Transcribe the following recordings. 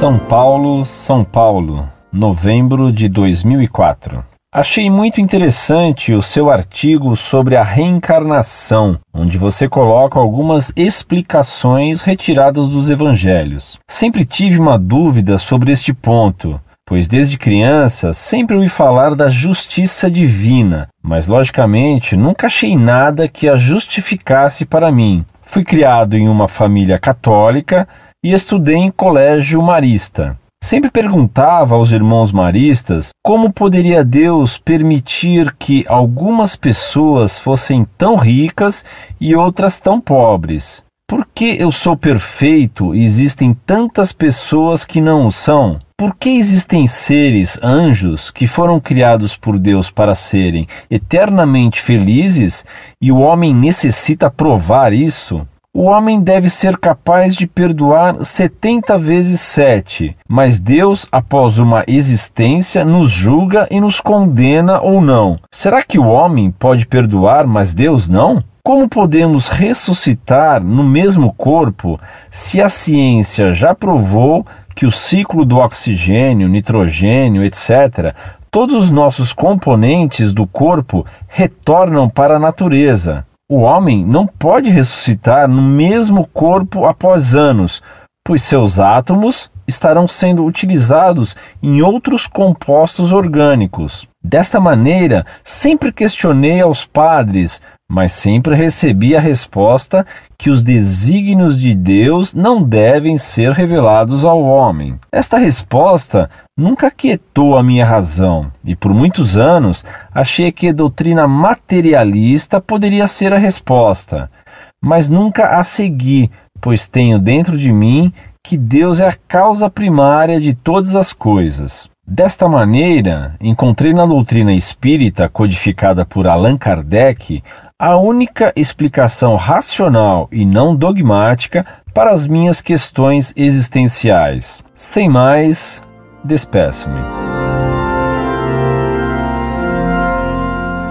São Paulo, São Paulo, novembro de 2004. Achei muito interessante o seu artigo sobre a reencarnação, onde você coloca algumas explicações retiradas dos evangelhos. Sempre tive uma dúvida sobre este ponto, pois desde criança sempre ouvi falar da justiça divina, mas logicamente nunca achei nada que a justificasse para mim. Fui criado em uma família católica e estudei em colégio marista. Sempre perguntava aos irmãos maristas como poderia Deus permitir que algumas pessoas fossem tão ricas e outras tão pobres. Por que eu sou perfeito e existem tantas pessoas que não o são? Por que existem seres, anjos, que foram criados por Deus para serem eternamente felizes e o homem necessita provar isso? O homem deve ser capaz de perdoar setenta vezes sete, mas Deus, após uma existência, nos julga e nos condena ou não. Será que o homem pode perdoar, mas Deus não? Como podemos ressuscitar no mesmo corpo se a ciência já provou que o ciclo do oxigênio, nitrogênio, etc., todos os nossos componentes do corpo retornam para a natureza? o homem não pode ressuscitar no mesmo corpo após anos, pois seus átomos estarão sendo utilizados em outros compostos orgânicos. Desta maneira, sempre questionei aos padres mas sempre recebi a resposta que os desígnios de Deus não devem ser revelados ao homem. Esta resposta nunca quietou a minha razão e por muitos anos achei que a doutrina materialista poderia ser a resposta, mas nunca a segui, pois tenho dentro de mim que Deus é a causa primária de todas as coisas. Desta maneira, encontrei na doutrina espírita codificada por Allan Kardec a única explicação racional e não dogmática para as minhas questões existenciais. Sem mais, despeço-me.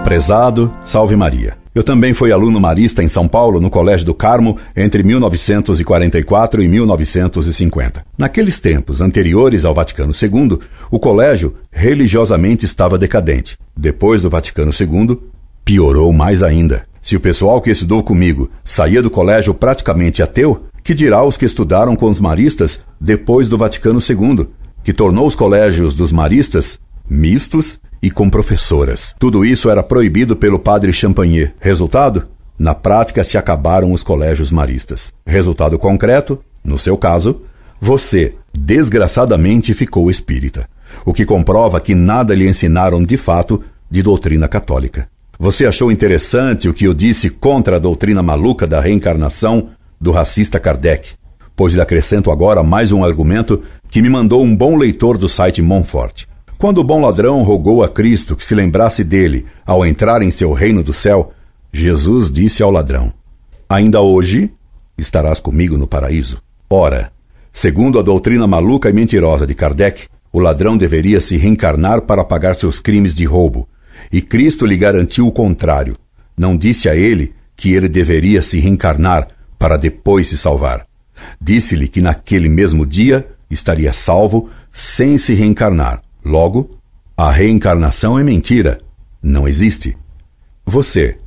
Prezado, salve Maria. Eu também fui aluno marista em São Paulo, no Colégio do Carmo, entre 1944 e 1950. Naqueles tempos anteriores ao Vaticano II, o colégio religiosamente estava decadente. Depois do Vaticano II, Piorou mais ainda. Se o pessoal que estudou comigo saía do colégio praticamente ateu, que dirá os que estudaram com os maristas depois do Vaticano II, que tornou os colégios dos maristas mistos e com professoras. Tudo isso era proibido pelo padre Champagné. Resultado? Na prática se acabaram os colégios maristas. Resultado concreto, no seu caso, você, desgraçadamente, ficou espírita, o que comprova que nada lhe ensinaram de fato de doutrina católica. Você achou interessante o que eu disse contra a doutrina maluca da reencarnação do racista Kardec? Pois lhe acrescento agora mais um argumento que me mandou um bom leitor do site Monfort. Quando o bom ladrão rogou a Cristo que se lembrasse dele ao entrar em seu reino do céu, Jesus disse ao ladrão: Ainda hoje estarás comigo no paraíso. Ora, segundo a doutrina maluca e mentirosa de Kardec, o ladrão deveria se reencarnar para pagar seus crimes de roubo, e Cristo lhe garantiu o contrário. Não disse a ele que ele deveria se reencarnar para depois se salvar. Disse-lhe que naquele mesmo dia estaria salvo sem se reencarnar. Logo, a reencarnação é mentira. Não existe. Você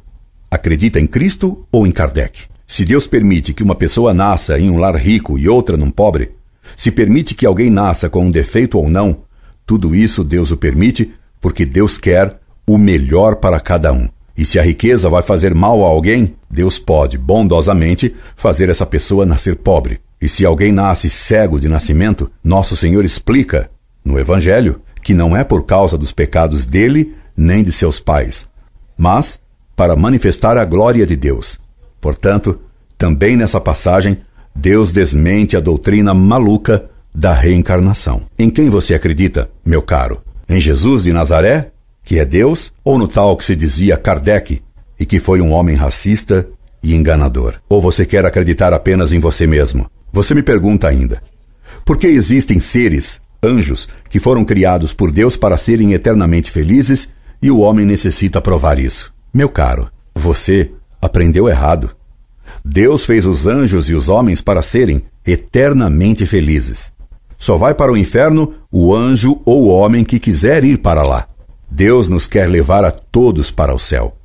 acredita em Cristo ou em Kardec? Se Deus permite que uma pessoa nasça em um lar rico e outra num pobre, se permite que alguém nasça com um defeito ou não, tudo isso Deus o permite porque Deus quer o melhor para cada um. E se a riqueza vai fazer mal a alguém, Deus pode, bondosamente, fazer essa pessoa nascer pobre. E se alguém nasce cego de nascimento, nosso Senhor explica no Evangelho que não é por causa dos pecados dele nem de seus pais, mas para manifestar a glória de Deus. Portanto, também nessa passagem, Deus desmente a doutrina maluca da reencarnação. Em quem você acredita, meu caro? Em Jesus de Nazaré que é Deus, ou no tal que se dizia Kardec, e que foi um homem racista e enganador? Ou você quer acreditar apenas em você mesmo? Você me pergunta ainda: por que existem seres, anjos, que foram criados por Deus para serem eternamente felizes e o homem necessita provar isso? Meu caro, você aprendeu errado. Deus fez os anjos e os homens para serem eternamente felizes. Só vai para o inferno o anjo ou o homem que quiser ir para lá. Deus nos quer levar a todos para o céu.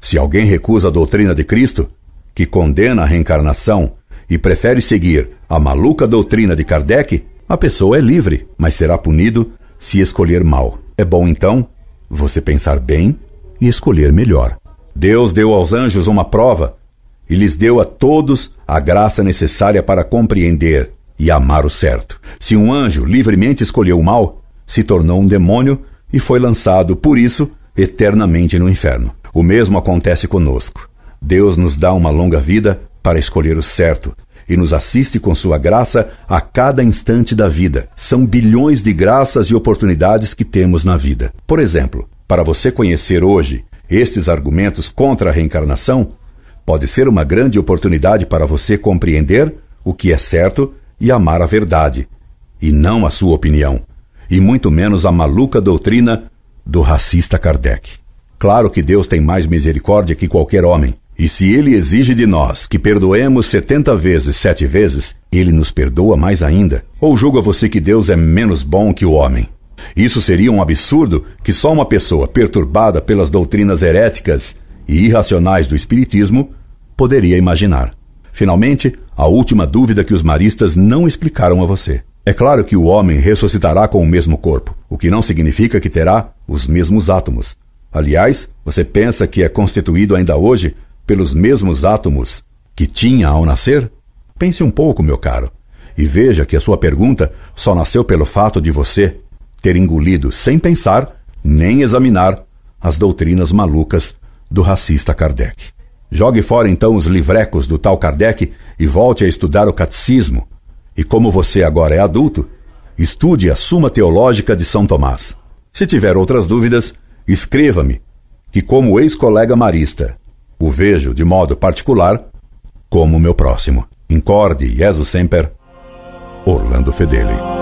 Se alguém recusa a doutrina de Cristo, que condena a reencarnação e prefere seguir a maluca doutrina de Kardec, a pessoa é livre, mas será punido se escolher mal. É bom então você pensar bem e escolher melhor. Deus deu aos anjos uma prova e lhes deu a todos a graça necessária para compreender e amar o certo. Se um anjo livremente escolheu o mal, se tornou um demônio e foi lançado, por isso, eternamente no inferno. O mesmo acontece conosco. Deus nos dá uma longa vida para escolher o certo e nos assiste com sua graça a cada instante da vida. São bilhões de graças e oportunidades que temos na vida. Por exemplo, para você conhecer hoje estes argumentos contra a reencarnação, pode ser uma grande oportunidade para você compreender o que é certo e amar a verdade, e não a sua opinião e muito menos a maluca doutrina do racista Kardec. Claro que Deus tem mais misericórdia que qualquer homem, e se ele exige de nós que perdoemos setenta vezes sete vezes, ele nos perdoa mais ainda. Ou julga você que Deus é menos bom que o homem? Isso seria um absurdo que só uma pessoa perturbada pelas doutrinas heréticas e irracionais do Espiritismo poderia imaginar. Finalmente, a última dúvida que os maristas não explicaram a você. É claro que o homem ressuscitará com o mesmo corpo, o que não significa que terá os mesmos átomos. Aliás, você pensa que é constituído ainda hoje pelos mesmos átomos que tinha ao nascer? Pense um pouco, meu caro, e veja que a sua pergunta só nasceu pelo fato de você ter engolido sem pensar nem examinar as doutrinas malucas do racista Kardec. Jogue fora então os livrecos do tal Kardec e volte a estudar o catecismo, e como você agora é adulto, estude a Suma Teológica de São Tomás. Se tiver outras dúvidas, escreva-me, que, como ex-colega marista, o vejo de modo particular como meu próximo. Incorde, Jesus Semper, Orlando Fedeli.